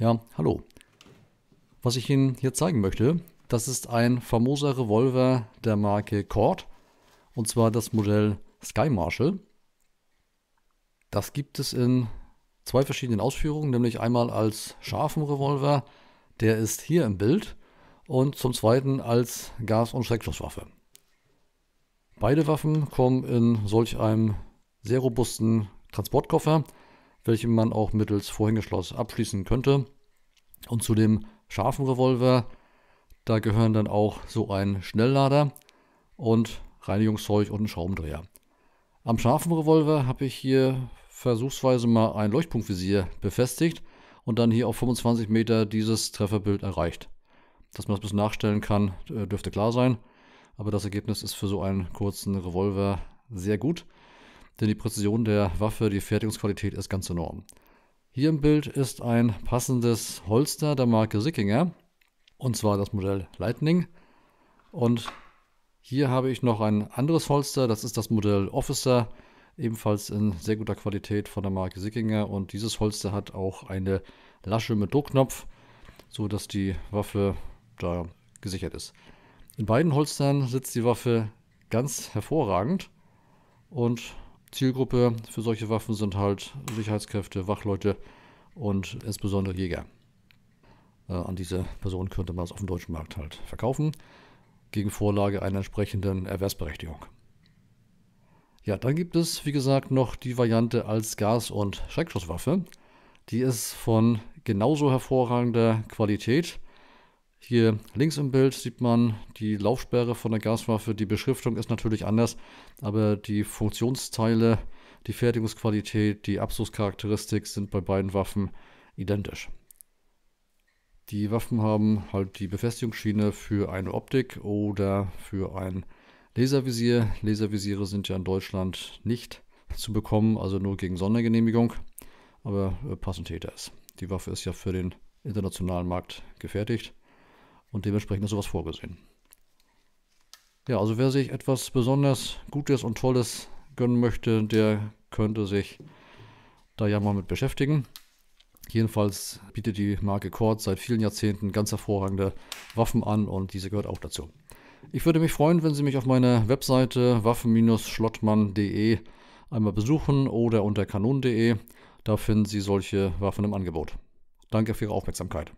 Ja, hallo. Was ich Ihnen hier zeigen möchte, das ist ein famoser Revolver der Marke Cord. Und zwar das Modell Sky Marshall. Das gibt es in zwei verschiedenen Ausführungen, nämlich einmal als scharfen Revolver, der ist hier im Bild, und zum zweiten als Gas- und Schreckschusswaffe. Beide Waffen kommen in solch einem sehr robusten Transportkoffer, welchen man auch mittels Vorhängeschloss abschließen könnte und zu dem scharfen Revolver, da gehören dann auch so ein Schnelllader und Reinigungszeug und ein Schraubendreher. Am scharfen Revolver habe ich hier versuchsweise mal ein Leuchtpunktvisier befestigt und dann hier auf 25 Meter dieses Trefferbild erreicht. Dass man das ein bisschen nachstellen kann, äh, dürfte klar sein. Aber das Ergebnis ist für so einen kurzen Revolver sehr gut, denn die Präzision der Waffe, die Fertigungsqualität ist ganz enorm. Hier im Bild ist ein passendes Holster der Marke Sickinger und zwar das Modell Lightning und hier habe ich noch ein anderes Holster, das ist das Modell Officer, ebenfalls in sehr guter Qualität von der Marke Sickinger und dieses Holster hat auch eine Lasche mit Druckknopf, so dass die Waffe da gesichert ist. In beiden Holstern sitzt die Waffe ganz hervorragend und Zielgruppe für solche Waffen sind halt Sicherheitskräfte, Wachleute und insbesondere Jäger. Äh, an diese Person könnte man es auf dem deutschen Markt halt verkaufen, gegen Vorlage einer entsprechenden Erwerbsberechtigung. Ja, dann gibt es, wie gesagt, noch die Variante als Gas- und Schreckschusswaffe. Die ist von genauso hervorragender Qualität hier links im Bild sieht man die Laufsperre von der Gaswaffe. Die Beschriftung ist natürlich anders, aber die Funktionsteile, die Fertigungsqualität, die Abschusscharakteristik sind bei beiden Waffen identisch. Die Waffen haben halt die Befestigungsschiene für eine Optik oder für ein Laservisier. Laservisiere sind ja in Deutschland nicht zu bekommen, also nur gegen Sondergenehmigung. Aber äh, passend ist. Die Waffe ist ja für den internationalen Markt gefertigt. Und dementsprechend ist sowas vorgesehen. Ja, also wer sich etwas besonders Gutes und Tolles gönnen möchte, der könnte sich da ja mal mit beschäftigen. Jedenfalls bietet die Marke Kord seit vielen Jahrzehnten ganz hervorragende Waffen an und diese gehört auch dazu. Ich würde mich freuen, wenn Sie mich auf meiner Webseite waffen-schlottmann.de einmal besuchen oder unter kanon.de. Da finden Sie solche Waffen im Angebot. Danke für Ihre Aufmerksamkeit.